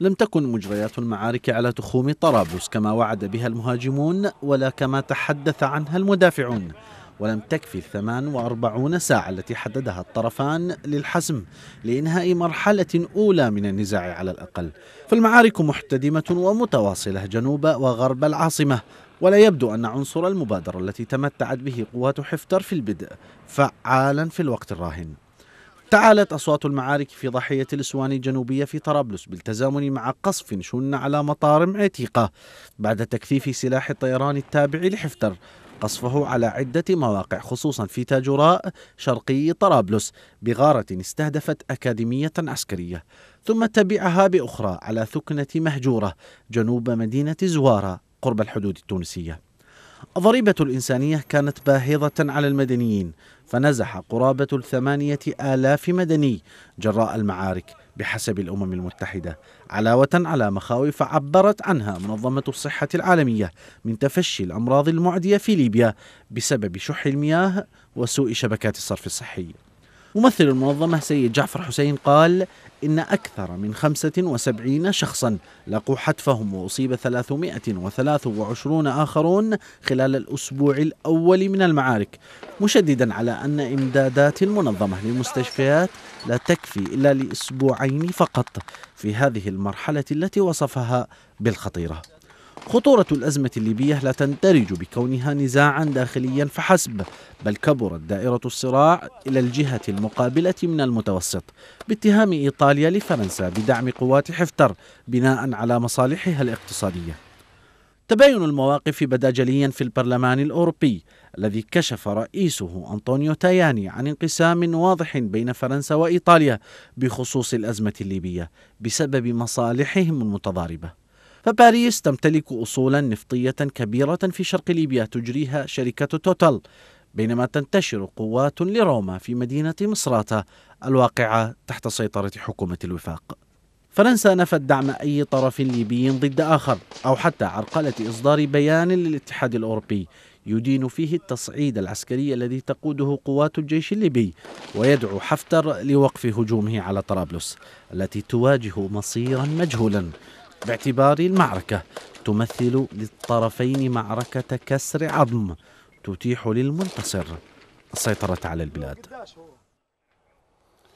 لم تكن مجريات المعارك على تخوم طرابلس كما وعد بها المهاجمون ولا كما تحدث عنها المدافعون ولم تكفي الثمان وأربعون ساعة التي حددها الطرفان للحسم لإنهاء مرحلة أولى من النزاع على الأقل فالمعارك محتدمة ومتواصلة جنوب وغرب العاصمة ولا يبدو أن عنصر المبادرة التي تمتعت به قوات حفتر في البدء فعالا في الوقت الراهن تعالت أصوات المعارك في ضاحية الإسوان الجنوبية في طرابلس بالتزامن مع قصف شن على مطارم عتيقة بعد تكثيف سلاح الطيران التابع لحفتر قصفه على عدة مواقع خصوصا في تاجوراء شرقي طرابلس بغارة استهدفت أكاديمية عسكرية ثم تبعها بأخرى على ثكنة مهجورة جنوب مدينة زوارة قرب الحدود التونسيه الضريبة الإنسانية كانت باهظة على المدنيين فنزح قرابة الثمانية آلاف مدني جراء المعارك بحسب الأمم المتحدة علاوة على مخاوف عبرت عنها منظمة الصحة العالمية من تفشي الأمراض المعدية في ليبيا بسبب شح المياه وسوء شبكات الصرف الصحي ممثل المنظمة سيد جعفر حسين قال إن أكثر من 75 شخصا لقوا حتفهم وأصيب 323 آخرون خلال الأسبوع الأول من المعارك مشددا على أن إمدادات المنظمة للمستشفيات لا تكفي إلا لأسبوعين فقط في هذه المرحلة التي وصفها بالخطيرة خطورة الأزمة الليبية لا تندرج بكونها نزاعا داخليا فحسب بل كبرت دائرة الصراع إلى الجهة المقابلة من المتوسط باتهام إيطاليا لفرنسا بدعم قوات حفتر بناء على مصالحها الاقتصادية تباين المواقف بدا جليا في البرلمان الأوروبي الذي كشف رئيسه أنطونيو تاياني عن انقسام واضح بين فرنسا وإيطاليا بخصوص الأزمة الليبية بسبب مصالحهم المتضاربة فباريس تمتلك أصولا نفطية كبيرة في شرق ليبيا تجريها شركة توتال بينما تنتشر قوات لروما في مدينة مصراتة الواقعة تحت سيطرة حكومة الوفاق فرنسا نفت دعم أي طرف ليبي ضد آخر أو حتى عرقلة إصدار بيان للاتحاد الأوروبي يدين فيه التصعيد العسكري الذي تقوده قوات الجيش الليبي ويدعو حفتر لوقف هجومه على طرابلس التي تواجه مصيرا مجهولا باعتبار المعركة تمثل للطرفين معركة كسر عظم تتيح للمنتصر السيطرة على البلاد